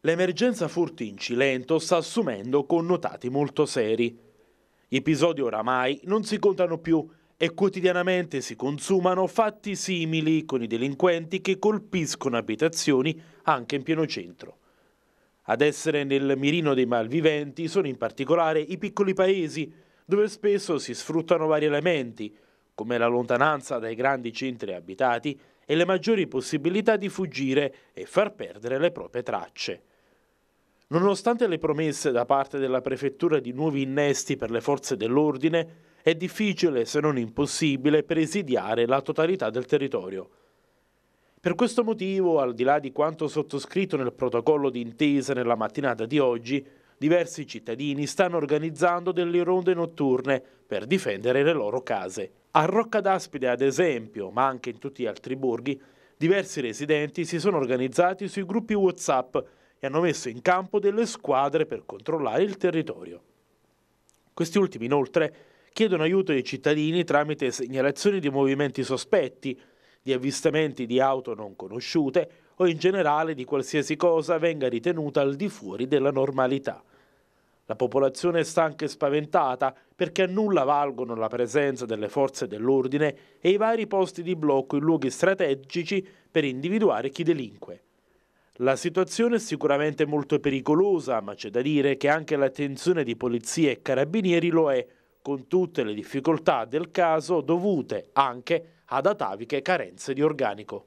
L'emergenza furti in Cilento sta assumendo connotati molto seri. Gli episodi oramai non si contano più e quotidianamente si consumano fatti simili con i delinquenti che colpiscono abitazioni anche in pieno centro. Ad essere nel mirino dei malviventi sono in particolare i piccoli paesi, dove spesso si sfruttano vari elementi, come la lontananza dai grandi centri abitati e le maggiori possibilità di fuggire e far perdere le proprie tracce. Nonostante le promesse da parte della prefettura di nuovi innesti per le forze dell'ordine, è difficile, se non impossibile, presidiare la totalità del territorio. Per questo motivo, al di là di quanto sottoscritto nel protocollo d'intesa nella mattinata di oggi, diversi cittadini stanno organizzando delle ronde notturne per difendere le loro case. A Rocca d'Aspide, ad esempio, ma anche in tutti gli altri borghi, diversi residenti si sono organizzati sui gruppi WhatsApp e hanno messo in campo delle squadre per controllare il territorio. Questi ultimi, inoltre, chiedono aiuto ai cittadini tramite segnalazioni di movimenti sospetti, di avvistamenti di auto non conosciute o in generale di qualsiasi cosa venga ritenuta al di fuori della normalità. La popolazione sta anche spaventata perché a nulla valgono la presenza delle forze dell'ordine e i vari posti di blocco in luoghi strategici per individuare chi delinque. La situazione è sicuramente molto pericolosa, ma c'è da dire che anche l'attenzione di polizia e carabinieri lo è, con tutte le difficoltà del caso dovute anche ad ataviche carenze di organico.